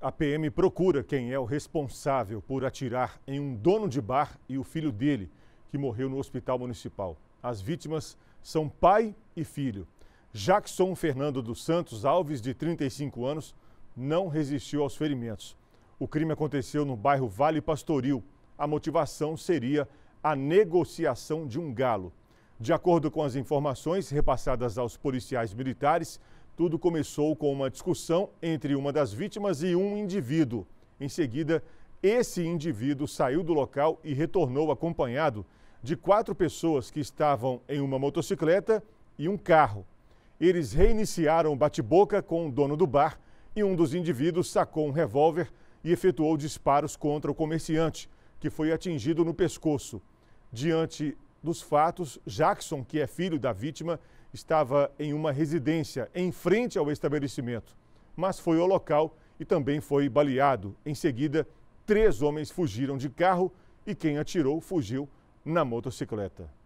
a PM procura quem é o responsável por atirar em um dono de bar e o filho dele, que morreu no hospital municipal. As vítimas são pai e filho. Jackson Fernando dos Santos Alves, de 35 anos, não resistiu aos ferimentos. O crime aconteceu no bairro Vale Pastoril. A motivação seria a negociação de um galo. De acordo com as informações repassadas aos policiais militares, tudo começou com uma discussão entre uma das vítimas e um indivíduo. Em seguida, esse indivíduo saiu do local e retornou acompanhado de quatro pessoas que estavam em uma motocicleta e um carro. Eles reiniciaram o bate-boca com o dono do bar e um dos indivíduos sacou um revólver e efetuou disparos contra o comerciante, que foi atingido no pescoço. Diante dos fatos, Jackson, que é filho da vítima, estava em uma residência em frente ao estabelecimento, mas foi ao local e também foi baleado. Em seguida, três homens fugiram de carro e quem atirou fugiu na motocicleta.